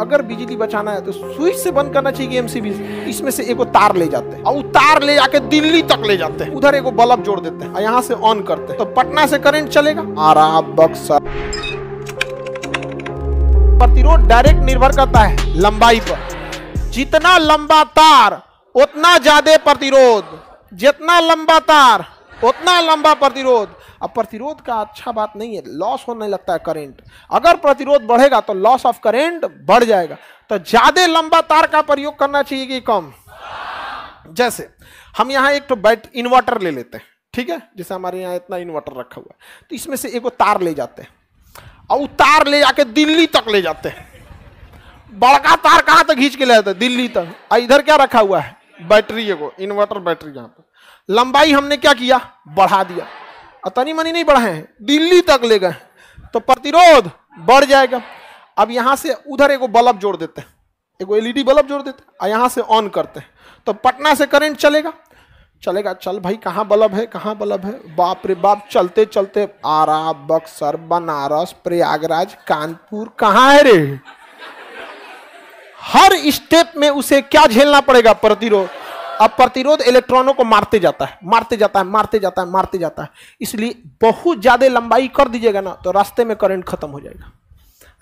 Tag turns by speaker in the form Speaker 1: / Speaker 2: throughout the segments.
Speaker 1: अगर बिजली बचाना है तो स्विच से बंद करना चाहिए एमसीबी इसमें से एक तार ले जाते हैं और तार ले जाके दिल्ली तक ले जाते हैं उधर एक बल्ब जोड़ देते हैं यहाँ से ऑन करते हैं तो पटना से करंट चलेगा आरा बक्सर प्रतिरोध डायरेक्ट निर्भर करता है लंबाई पर जितना लंबा तार उतना ज्यादा प्रतिरोध जितना लंबा तार उतना लंबा प्रतिरोध अब प्रतिरोध का अच्छा बात नहीं है लॉस होने लगता है करेंट अगर प्रतिरोध बढ़ेगा तो लॉस ऑफ करेंट बढ़ जाएगा तो ज्यादा लंबा तार का प्रयोग करना चाहिए कि कम जैसे हम यहाँ एक तो बैट इन्वर्टर ले लेते हैं ठीक है जैसे हमारे यहाँ इतना इन्वर्टर रखा हुआ है तो इसमें से एक तार ले जाते हैं और तार ले जाके दिल्ली तक ले जाते हैं बड़का तार कहाँ तक खींच के ले जाते हैं दिल्ली तक और इधर क्या रखा हुआ है बैटरी एगो इन्वर्टर बैटरी यहाँ पर लंबाई हमने क्या किया बढ़ा दिया तनी मनी नहीं बढ़ाए हैं दिल्ली तक ले गए तो प्रतिरोध बढ़ जाएगा अब यहाँ से उधर एगो बल्ब जोड़ देते हैं एगो एलईडी बल्ब जोड़ देते हैं और यहाँ से ऑन करते हैं तो पटना से करंट चलेगा चलेगा चल भाई कहाँ बल्ब है कहाँ बल्ब है बाप रे बाप चलते चलते आरा बक्सर बनारस प्रयागराज कानपुर कहाँ है रे हर स्टेप में उसे क्या झेलना पड़ेगा प्रतिरोध अब प्रतिरोध इलेक्ट्रॉनों को मारते जाता है मारते जाता है मारते जाता है मारते जाता है इसलिए बहुत ज़्यादा लंबाई कर दीजिएगा ना तो रास्ते में करंट खत्म हो जाएगा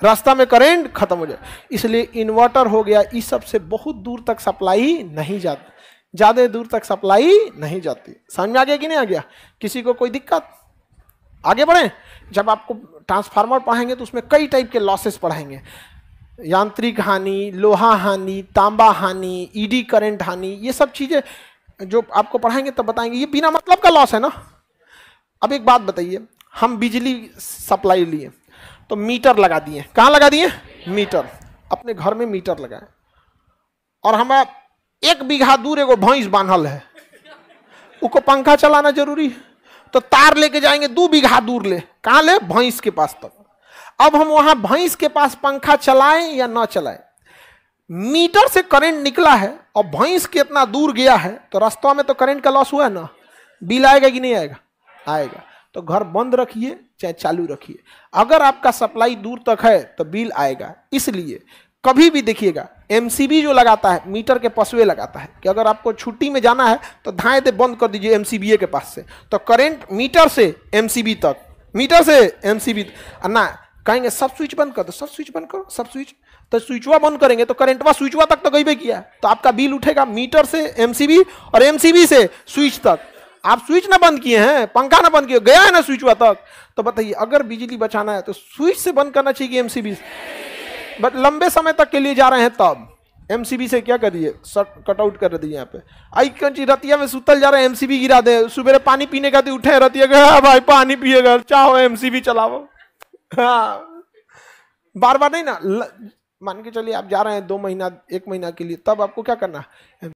Speaker 1: रास्ता में करंट खत्म हो जाएगा इसलिए इन्वर्टर हो गया इस सब से बहुत दूर तक सप्लाई नहीं जाती ज़्यादा दूर तक सप्लाई नहीं जाती समझ में आ गया कि नहीं आ गया किसी को कोई दिक्कत आगे बढ़ें जब आपको ट्रांसफार्मर पढ़ाएंगे तो उसमें कई टाइप के लॉसेस पढ़ाएंगे यांत्रिक हानि लोहा हानि तांबा हानि ईडी e करंट हानि ये सब चीज़ें जो आपको पढ़ाएंगे तब बताएंगे ये बिना मतलब का लॉस है ना अब एक बात बताइए हम बिजली सप्लाई लिए तो मीटर लगा दिए कहाँ लगा दिए मीटर अपने घर में मीटर लगाए और हमारा एक बीघा दूर एगो भैंस बांधल है उसको पंखा चलाना जरूरी है तो तार लेके जाएंगे दो बीघा दूर ले कहाँ ले भैंस के पास तक अब हम वहां भैंस के पास पंखा चलाएं या ना चलाएं मीटर से करंट निकला है और भैंस के इतना दूर गया है तो रास्ता में तो करंट का लॉस हुआ है ना बिल आएगा कि नहीं आएगा आएगा तो घर बंद रखिए चाहे चालू रखिए अगर आपका सप्लाई दूर तक है तो बिल आएगा इसलिए कभी भी देखिएगा एमसीबी जो लगाता है मीटर के पसवे लगाता है कि अगर आपको छुट्टी में जाना है तो धाएँ दे बंद कर दीजिए एमसीबीए के पास से तो करंट मीटर से एमसीबी तक मीटर से एमसीबी ना कहेंगे सब स्विच बंद कर दो सब स्विच बंद करो सब स्विच तो स्विचवा बंद करेंगे तो करेंटवा स्विचवा तक तो गई भी किया तो आपका बिल उठेगा मीटर से एमसीबी और एमसीबी से स्विच तक आप स्विच ना बंद किए हैं पंखा ना बंद किए गया है ना स्विच हुआ तक तो बताइए अगर बिजली बचाना है तो स्विच से बंद करना चाहिए एमसीबी बट लंबे समय तक के लिए जा रहे हैं तब एमसीबी से क्या करिए कटआउट कर दिए यहाँ पे आई कौन चीज रतिया में सुतल जा रहे हैं एमसीबी गिरा दे सुबह पानी पीने का तो उठे रतिया हाँ भाई पानी पिएगा चाहो एमसीबी चलाओ हाँ बार बार नहीं ना मान के चलिए आप जा रहे हैं दो महीना एक महीना के लिए तब आपको क्या करना है